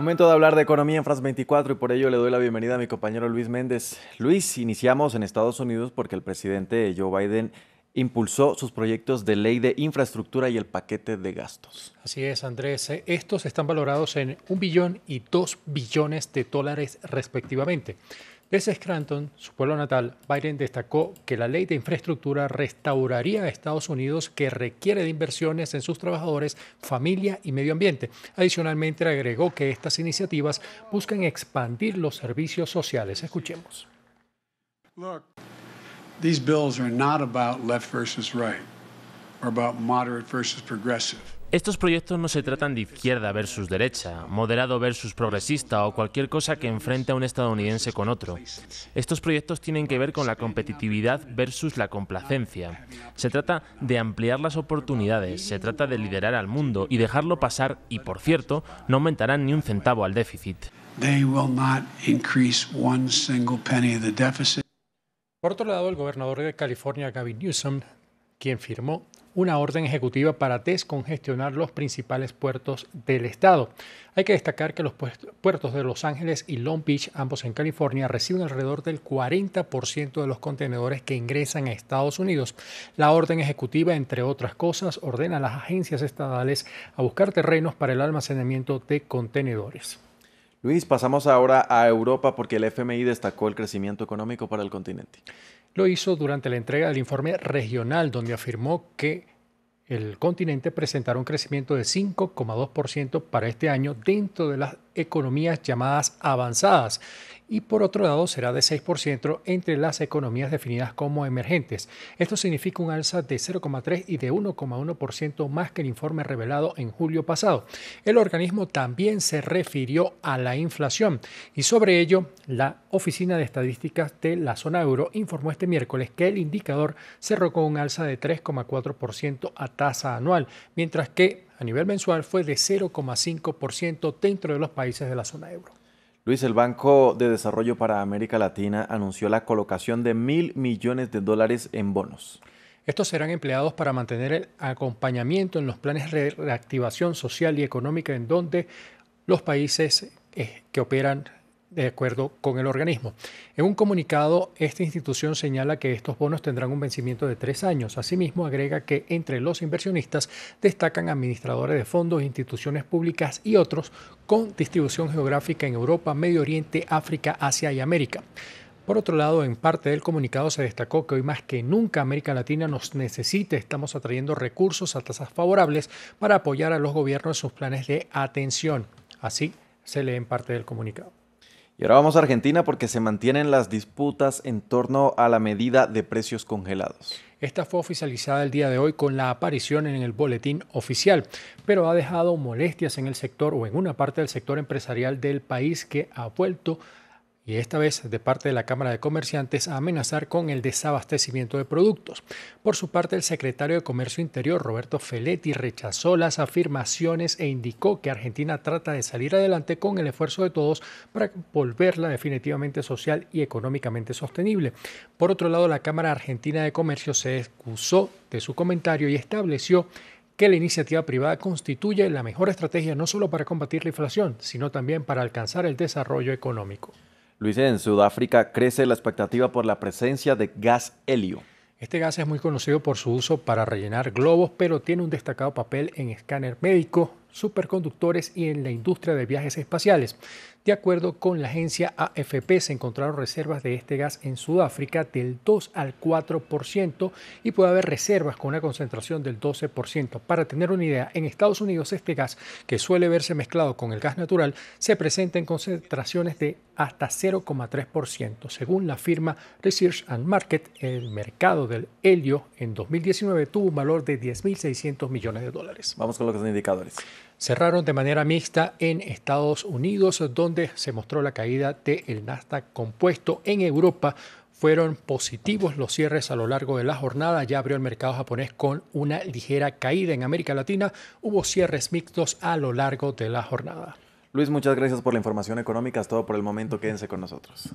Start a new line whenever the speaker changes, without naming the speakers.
Momento de hablar de economía en France 24 y por ello le doy la bienvenida a mi compañero Luis Méndez. Luis, iniciamos en Estados Unidos porque el presidente Joe Biden impulsó sus proyectos de ley de infraestructura y el paquete de gastos.
Así es, Andrés. Eh, estos están valorados en un billón y dos billones de dólares respectivamente. Desde Scranton, su pueblo natal, Biden destacó que la ley de infraestructura restauraría a Estados Unidos que requiere de inversiones en sus trabajadores, familia y medio ambiente. Adicionalmente, agregó que estas iniciativas buscan expandir los servicios sociales. Escuchemos. these bills are not about versus right about moderate versus progressive. Estos proyectos no se tratan de izquierda versus derecha, moderado versus progresista o cualquier cosa que enfrente a un estadounidense con otro. Estos proyectos tienen que ver con la competitividad versus la complacencia. Se trata de ampliar las oportunidades, se trata de liderar al mundo y dejarlo pasar y, por cierto, no aumentarán ni un centavo al déficit. Por otro lado, el gobernador de California, Gavin Newsom, quien firmó una orden ejecutiva para descongestionar los principales puertos del estado. Hay que destacar que los puertos de Los Ángeles y Long Beach, ambos en California, reciben alrededor del 40% de los contenedores que ingresan a Estados Unidos. La orden ejecutiva, entre otras cosas, ordena a las agencias estatales a buscar terrenos para el almacenamiento de contenedores.
Luis, pasamos ahora a Europa porque el FMI destacó el crecimiento económico para el continente.
Lo hizo durante la entrega del informe regional, donde afirmó que el continente presentará un crecimiento de 5,2% para este año dentro de las economías llamadas avanzadas y por otro lado será de 6% entre las economías definidas como emergentes. Esto significa un alza de 0,3 y de 1,1% más que el informe revelado en julio pasado. El organismo también se refirió a la inflación y sobre ello la Oficina de Estadísticas de la zona euro informó este miércoles que el indicador cerró con un alza de 3,4% a tasa anual, mientras que a nivel mensual fue de 0,5% dentro de los países de la zona euro.
Luis, el Banco de Desarrollo para América Latina anunció la colocación de mil millones de dólares en bonos.
Estos serán empleados para mantener el acompañamiento en los planes de reactivación social y económica en donde los países eh, que operan de acuerdo con el organismo. En un comunicado, esta institución señala que estos bonos tendrán un vencimiento de tres años. Asimismo, agrega que entre los inversionistas destacan administradores de fondos, instituciones públicas y otros con distribución geográfica en Europa, Medio Oriente, África, Asia y América. Por otro lado, en parte del comunicado se destacó que hoy más que nunca América Latina nos necesita. Estamos atrayendo recursos a tasas favorables para apoyar a los gobiernos en sus planes de atención. Así se lee en parte del comunicado. Y
ahora vamos a Argentina porque se mantienen las disputas en torno a la medida de precios congelados.
Esta fue oficializada el día de hoy con la aparición en el boletín oficial, pero ha dejado molestias en el sector o en una parte del sector empresarial del país que ha vuelto a y esta vez de parte de la Cámara de Comerciantes, a amenazar con el desabastecimiento de productos. Por su parte, el secretario de Comercio Interior, Roberto Feletti, rechazó las afirmaciones e indicó que Argentina trata de salir adelante con el esfuerzo de todos para volverla definitivamente social y económicamente sostenible. Por otro lado, la Cámara Argentina de Comercio se excusó de su comentario y estableció que la iniciativa privada constituye la mejor estrategia no solo para combatir la inflación, sino también para alcanzar el desarrollo económico.
Luis, en Sudáfrica crece la expectativa por la presencia de gas helio.
Este gas es muy conocido por su uso para rellenar globos, pero tiene un destacado papel en escáner médico, superconductores y en la industria de viajes espaciales. De acuerdo con la agencia AFP, se encontraron reservas de este gas en Sudáfrica del 2 al 4% y puede haber reservas con una concentración del 12%. Para tener una idea, en Estados Unidos este gas, que suele verse mezclado con el gas natural, se presenta en concentraciones de hasta 0,3%. Según la firma Research and Market, el mercado del helio en 2019 tuvo un valor de 10.600 millones de dólares.
Vamos con los indicadores
cerraron de manera mixta en Estados Unidos, donde se mostró la caída del el Nasdaq compuesto. En Europa fueron positivos los cierres a lo largo de la jornada. Ya abrió el mercado japonés con una ligera caída. En América Latina hubo cierres mixtos a lo largo de la jornada.
Luis, muchas gracias por la información económica. Es todo por el momento. Quédense con nosotros.